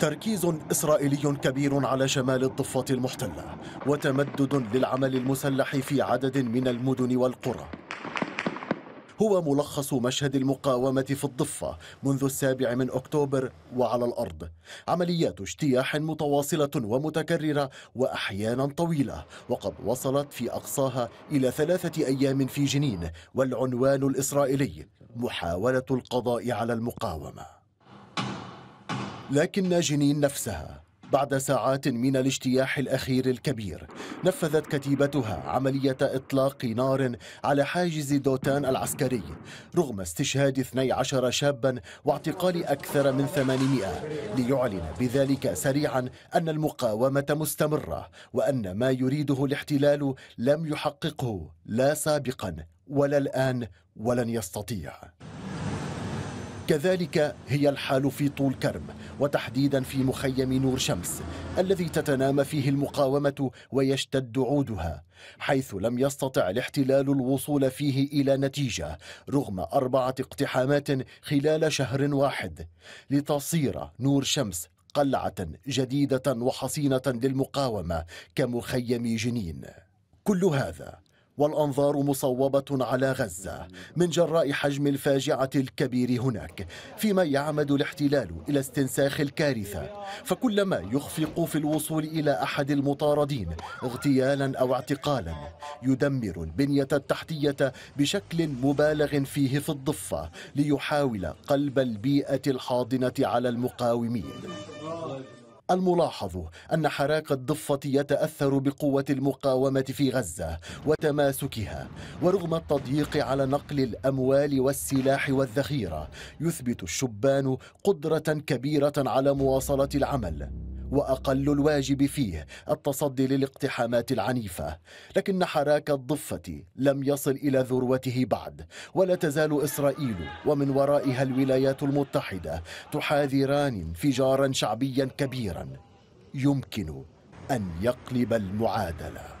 تركيز إسرائيلي كبير على شمال الضفة المحتلة وتمدد للعمل المسلح في عدد من المدن والقرى هو ملخص مشهد المقاومة في الضفة منذ السابع من أكتوبر وعلى الأرض عمليات اجتياح متواصلة ومتكررة وأحيانا طويلة وقد وصلت في أقصاها إلى ثلاثة أيام في جنين والعنوان الإسرائيلي محاولة القضاء على المقاومة لكن جنين نفسها بعد ساعات من الاجتياح الأخير الكبير نفذت كتيبتها عملية إطلاق نار على حاجز دوتان العسكري رغم استشهاد 12 شابا واعتقال أكثر من 800 ليعلن بذلك سريعا أن المقاومة مستمرة وأن ما يريده الاحتلال لم يحققه لا سابقا ولا الآن ولن يستطيع كذلك هي الحال في طول كرم وتحديدا في مخيم نور شمس الذي تتنامى فيه المقاومة ويشتد عودها حيث لم يستطع الاحتلال الوصول فيه إلى نتيجة رغم أربعة اقتحامات خلال شهر واحد لتصير نور شمس قلعة جديدة وحصينة للمقاومة كمخيم جنين كل هذا والأنظار مصوبة على غزة من جراء حجم الفاجعة الكبير هناك فيما يعمد الاحتلال إلى استنساخ الكارثة فكلما يخفق في الوصول إلى أحد المطاردين اغتيالا أو اعتقالا يدمر البنية التحتية بشكل مبالغ فيه في الضفة ليحاول قلب البيئة الحاضنة على المقاومين الملاحظ أن حراك الضفة يتأثر بقوة المقاومة في غزة وتماسكها ورغم التضييق على نقل الأموال والسلاح والذخيرة يثبت الشبان قدرة كبيرة على مواصلة العمل وأقل الواجب فيه التصدي للاقتحامات العنيفة لكن حراك الضفة لم يصل إلى ذروته بعد ولا تزال إسرائيل ومن ورائها الولايات المتحدة تحاذران انفجارا شعبيا كبيرا يمكن أن يقلب المعادلة